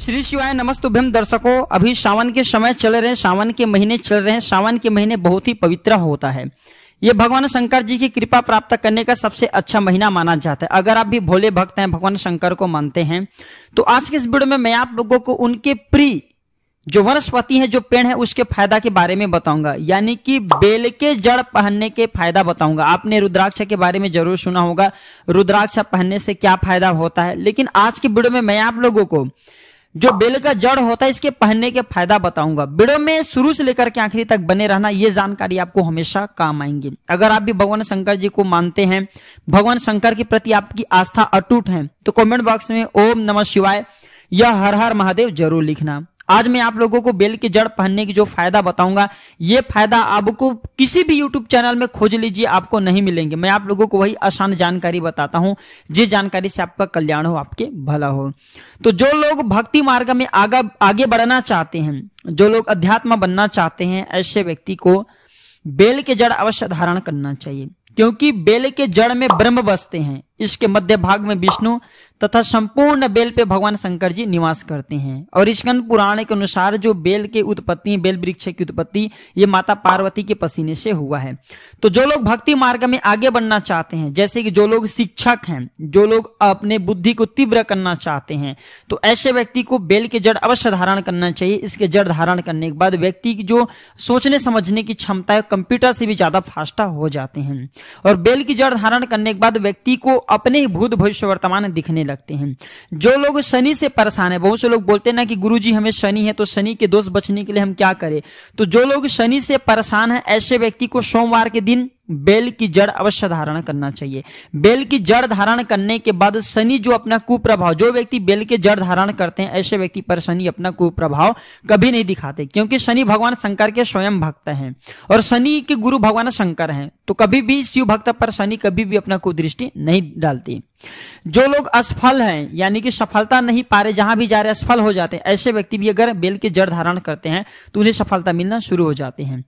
श्री शिवाय नमस्तुभ्यम दर्शकों अभी सावन के समय चल रहे हैं सावन के महीने चल रहे हैं सावन के महीने बहुत ही पवित्र होता है ये भगवान शंकर जी की कृपा प्राप्त करने का सबसे अच्छा महीना माना जाता है अगर आप भी भोले भक्त हैं भगवान शंकर को मानते हैं तो आज के इस वीडियो में मैं आप लोगों को उनके प्री जो वनस्पति है जो पेड़ है उसके फायदा के बारे में बताऊंगा यानी कि बेल के जड़ पहनने के फायदा बताऊंगा आपने रुद्राक्ष के बारे में जरूर सुना होगा रुद्राक्ष पहनने से क्या फायदा होता है लेकिन आज के वीडियो में मैं आप लोगों को जो बेल का जड़ होता है इसके पहनने के फायदा बताऊंगा वीडियो में शुरू से लेकर के आखिरी तक बने रहना ये जानकारी आपको हमेशा काम आएंगी अगर आप भी भगवान शंकर जी को मानते हैं भगवान शंकर के प्रति आपकी आस्था अटूट है तो कॉमेंट बॉक्स में ओम नमः शिवाय या हर हर महादेव जरूर लिखना आज मैं आप लोगों को बेल की जड़ पहनने की जो फायदा बताऊंगा ये फायदा आपको किसी भी यूट्यूब चैनल में खोज लीजिए आपको नहीं मिलेंगे मैं आप लोगों को वही आसान जानकारी बताता हूं जिस जानकारी से आपका कल्याण हो आपके भला हो तो जो लोग भक्ति मार्ग में आगे आगे बढ़ना चाहते हैं जो लोग अध्यात्म बनना चाहते हैं ऐसे व्यक्ति को बेल के जड़ अवश्य धारण करना चाहिए क्योंकि बेल के जड़ में ब्रह्म बसते हैं इसके मध्य भाग में विष्णु तथा संपूर्ण बेल पे भगवान शंकर जी निवास करते हैं और स्कंद पुराण के अनुसार जो बेल के उत्पत्ति बेल वृक्ष की उत्पत्ति ये माता पार्वती के पसीने से हुआ है तो जो लोग भक्ति मार्ग में आगे बढ़ना चाहते हैं जैसे कि जो लोग शिक्षक हैं जो लोग अपने बुद्धि को तीव्र करना चाहते हैं तो ऐसे व्यक्ति को बेल के जड़ अवश्य धारण करना चाहिए इसके जड़ धारण करने के बाद व्यक्ति की जो सोचने समझने की क्षमता है कंप्यूटर से भी ज्यादा फास्टा हो जाते हैं और बेल की जड़ धारण करने के बाद व्यक्ति को अपने ही भूत भविष्य वर्तमान दिखने लगते हैं जो लोग शनि से परेशान है बहुत से लोग बोलते हैं ना कि गुरु जी हमें शनि है तो शनि के दोष बचने के लिए हम क्या करें तो जो लोग शनि से परेशान है ऐसे व्यक्ति को सोमवार के दिन बेल की जड़ अवश्य धारण करना चाहिए बेल की जड़ धारण करने के बाद शनि जो अपना कुप्रभाव जो व्यक्ति बेल के जड़ धारण करते हैं ऐसे व्यक्ति पर शनि अपना कुप्रभाव कभी नहीं दिखाते क्योंकि शनि भगवान शंकर के स्वयं भक्त हैं और शनि के गुरु भगवान शंकर हैं तो कभी भी शिव भक्त पर शनि कभी भी अपना कुदृष्टि नहीं डालती जो लोग असफल हैं यानी कि सफलता नहीं पा रहे जहां भी जा रहे असफल हो जाते हैं ऐसे व्यक्ति भी अगर बेल के जड़ धारण करते हैं तो उन्हें सफलता मिलना शुरू हो जाती है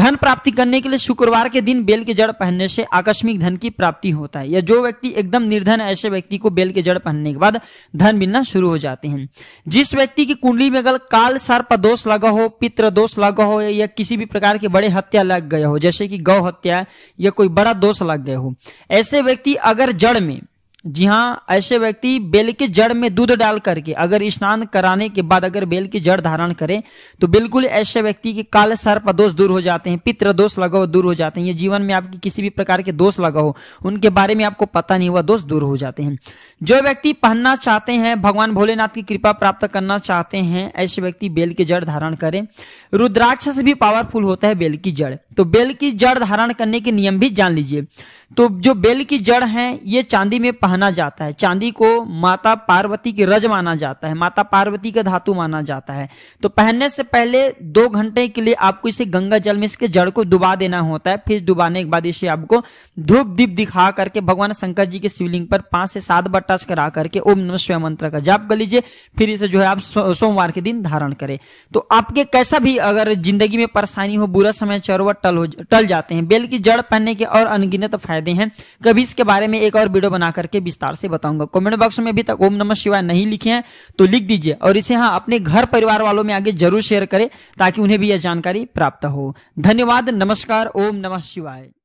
धन प्राप्ति करने के लिए शुक्रवार के दिन बेल के जड़ पहनने से आकस्मिक धन की प्राप्ति होता है या जो व्यक्ति एकदम निर्धन है ऐसे व्यक्ति को बेल के जड़ पहनने के बाद धन मिलना शुरू हो जाते हैं जिस व्यक्ति की कुंडली में अगर काल सर्प दोष लगा हो पित्र दोष लगा हो या किसी भी प्रकार के बड़े हत्या लग गए हो जैसे कि गौ हत्या या कोई बड़ा दोष लग गए हो ऐसे व्यक्ति अगर जड़ में जी हाँ ऐसे व्यक्ति बेल के जड़ में दूध डाल करके अगर स्नान कराने के बाद अगर बेल की जड़ धारण करें तो बिल्कुल ऐसे व्यक्ति के काल सर्प दोष दूर हो जाते हैं पित्र दोष लगाओ दूर हो जाते हैं ये जीवन में आपके किसी भी प्रकार के दोष लगाओ उनके बारे में आपको पता नहीं हुआ दोष दूर हो जाते हैं जो व्यक्ति पहनना चाहते हैं भगवान भोलेनाथ की कृपा प्राप्त करना चाहते हैं ऐसे व्यक्ति बेल की जड़ धारण करें रुद्राक्ष से भी पावरफुल होता है बेल की जड़ तो बेल की जड़ धारण करने के नियम भी जान लीजिए तो जो बेल की जड़ है ये चांदी में कहना जाता है चांदी को माता पार्वती की रज माना जाता है माता पार्वती का धातु माना जाता है तो पहनने से पहले दो घंटे के लिए आपको इसे गंगा जल में इसके जड़ को डुबा देना होता है फिर डुबाने के बाद इसे आपको धूप दीप दिखा करके भगवान शंकर जी के शिवलिंग पर पांच से सात बार टच करा करके ओम नम स्वयं मंत्र का जाप कर लीजिए फिर इसे जो है आप सोमवार के दिन धारण करें तो आपके कैसा भी अगर जिंदगी में परेशानी हो बुरा समय चरवट टल हो टल जाते हैं बेल की जड़ पहनने के और अनगिनत फायदे हैं कभी इसके बारे में एक और वीडियो बना करके विस्तार से बताऊंगा कमेंट बॉक्स में अभी तक ओम नमः शिवाय नहीं लिखे हैं तो लिख दीजिए और इसे हाँ अपने घर परिवार वालों में आगे जरूर शेयर करें ताकि उन्हें भी यह जानकारी प्राप्त हो धन्यवाद नमस्कार ओम नमः शिवाय